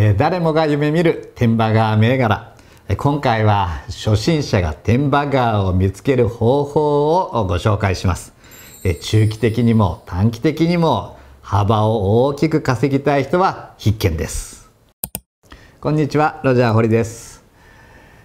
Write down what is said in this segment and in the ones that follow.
え誰もが夢見る天馬川銘柄今回は初心者が天馬川を見つける方法をご紹介しますえ中期的にも短期的にも幅を大きく稼ぎたい人は必見ですこんにちはロジャー堀です、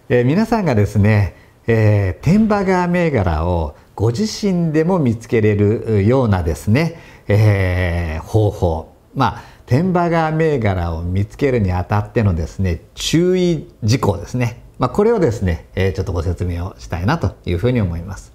え皆さんがですね、えー、天馬川銘柄をご自身でも見つけれるようなですね、えー、方法まあ天馬川銘柄を見つけるにあたってのですね注意事項ですね、まあ、これをですね、えー、ちょっとご説明をしたいなというふうに思います。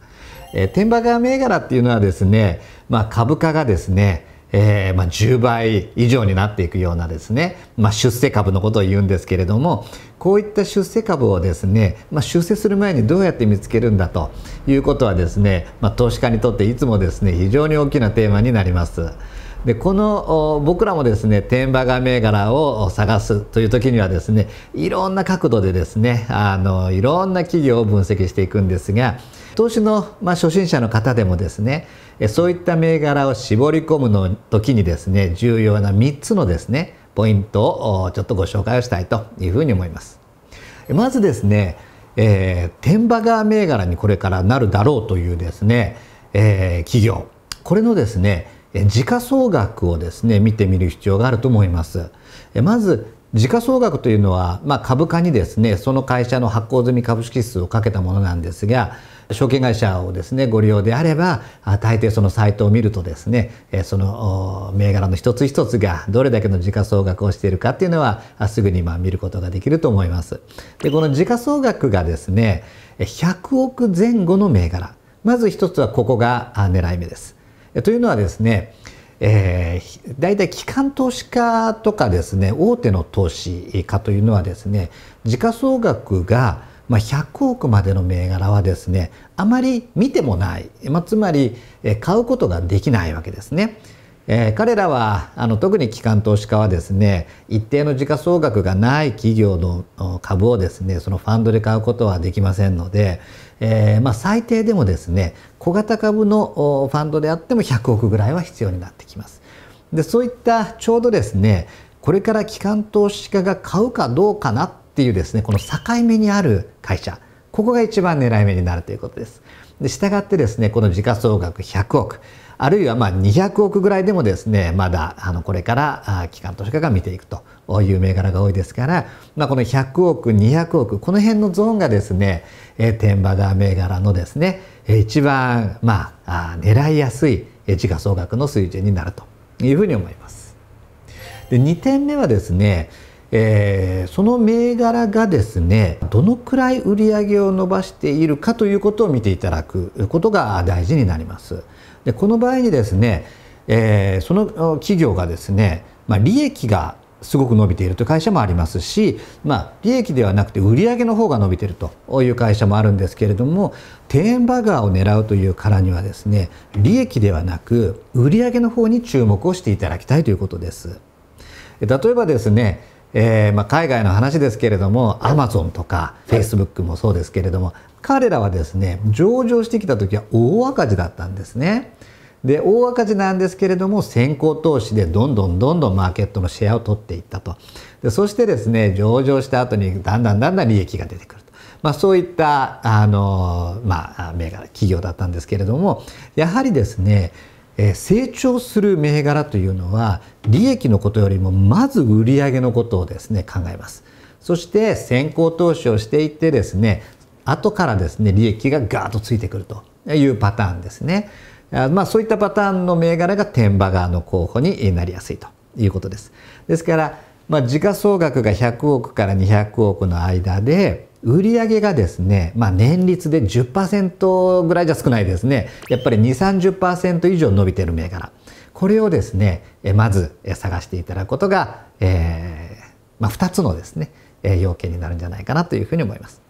えー、天馬川銘柄っていうのはですね、まあ、株価がですねえーまあ、10倍以上になっていくようなですね、まあ、出世株のことを言うんですけれどもこういった出世株をですね、まあ、出世する前にどうやって見つけるんだということはですね、まあ、投資家にとっていつもですね非常に大きなテーマになります。でこの僕らもですね天馬画銘柄を探すという時にはですねいろんな角度でですねあのいろんな企業を分析していくんですが投資の、まあ、初心者の方でもですねそういった銘柄を絞り込むの時にですね重要な3つのですねポイントをちょっとご紹介をしたいというふうに思います。まずですね、えー、天馬川銘柄にこれからなるだろうというですね、えー、企業これのですね時価総額をですね見てみる必要があると思います。まず時価総額というのは、まあ、株価にですねその会社の発行済み株式数をかけたものなんですが証券会社をですねご利用であれば大抵そのサイトを見るとですねその銘柄の一つ一つがどれだけの時価総額をしているかっていうのはすぐにまあ見ることができると思います。でこの時価総額がですね100億前後の銘柄まず一つはここが狙い目です。というのはですね、えー、大体機関投資家とかですね大手の投資家というのはですね時価総額がまあ、100億までの銘柄はですねあまり見てもない、まあ、つまり買うことができないわけですね。えー、彼らはあの特に機関投資家はですね一定の時価総額がない企業の株をですねそのファンドで買うことはできませんので、えー、まあ、最低でもですね小型株のファンドであっても100億ぐらいは必要になってきます。でそういったちょうどですねこれから機関投資家が買うかどうかなっていうですねこの境目にある会社ここが一番狙い目になるということです。で従ってですねこの時価総額100億あるいはまあ200億ぐらいでもですねまだあのこれから機関投資家が見ていくという銘柄が多いですから、まあ、この100億200億この辺のゾーンがですね天馬ダ銘柄のですね一番まあ狙いやすい時価総額の水準になるというふうに思います。で2点目はですねえー、その銘柄がですねどのくらい売り上げを伸ばしているかということを見ていただくことが大事になります。でこの場合にですね、えー、その企業がですね、まあ、利益がすごく伸びているという会社もありますし、まあ、利益ではなくて売上の方が伸びているという会社もあるんですけれどもーンバーガーを狙うというからにはですね利益ではなく売上の方に注目をしていただきたいということです。例えばですねえー、まあ、海外の話ですけれどもアマゾンとかフェイスブックもそうですけれども彼らはですね上場してきた時は大赤字だったんですね。で大赤字なんですけれども先行投資でどんどんどんどんマーケットのシェアを取っていったとでそしてですね上場した後にだんだんだんだん利益が出てくると、まあ、そういったあの、まあ、銘柄企業だったんですけれどもやはりですねえ成長する銘柄というのは利益のことよりもまず売上のことをですね考えますそして先行投資をしていってですね後からですね利益がガーッとついてくるというパターンですねまあそういったパターンの銘柄が天馬側の候補になりやすいということですですからまあ、時価総額が100億から200億の間で売上がですね、まあ、年率で10%ぐらいじゃ少ないですねやっぱり2 3 0以上伸びてる銘柄これをですねまず探していただくことが、えーまあ、2つのですね要件になるんじゃないかなというふうに思います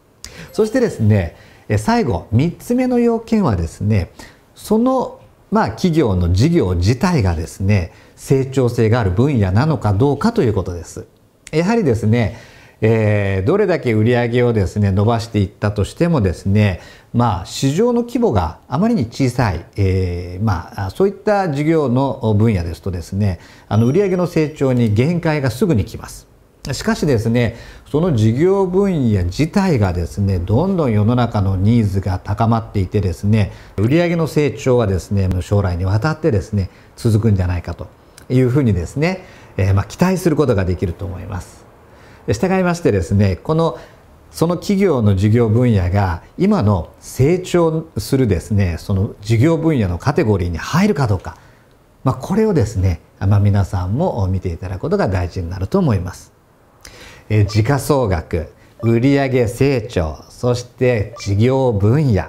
そしてですね最後3つ目の要件はですねそのまあ企業の事業自体がですね成長性がある分野なのかどうかということですやはりですねえー、どれだけ売り上げをですね伸ばしていったとしてもですねまあ市場の規模があまりに小さい、えー、まあそういった事業の分野ですとですねあの売上の成長に限界がすぐに来ます。しかしですねその事業分野自体がですねどんどん世の中のニーズが高まっていてですね売上の成長はですね将来にわたってですね続くんじゃないかというふうにですね、えー、まあ、期待することができると思います。従いましてですねこのその企業の事業分野が今の成長するですねその事業分野のカテゴリーに入るかどうか、まあ、これをですね、まあ、皆さんも見ていただくことが大事になると思います。え時価総額売上成長そして事業分野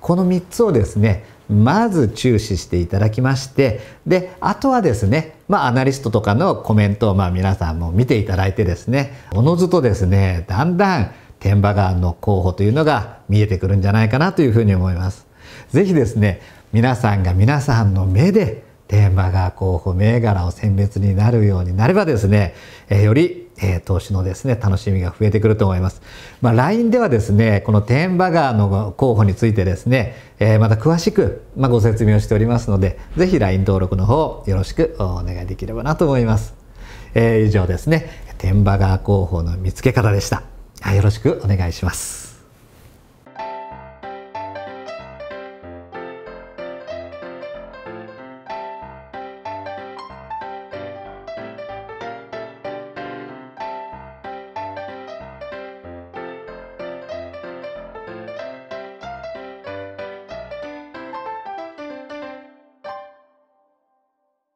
この3つをですねまず注視していただきましてであとはですねまあアナリストとかのコメントをまあ皆さんも見ていただいてですねおのずとですねだんだん天馬川の候補というのが見えてくるんじゃないかなというふうに思います。ぜひですね皆さんが皆さんの目で天馬川候補銘柄を選別になるようになればですね、えよりえー、投資のですね楽しみが増えてくると思います。まあ、LINE ではですねこの天馬川の候補についてですね、えー、また詳しく、まあ、ご説明をしておりますので是非 LINE 登録の方よろしくお願いできればなと思います。えー、以上ですね天馬川候補の見つけ方でした。よろしくお願いします。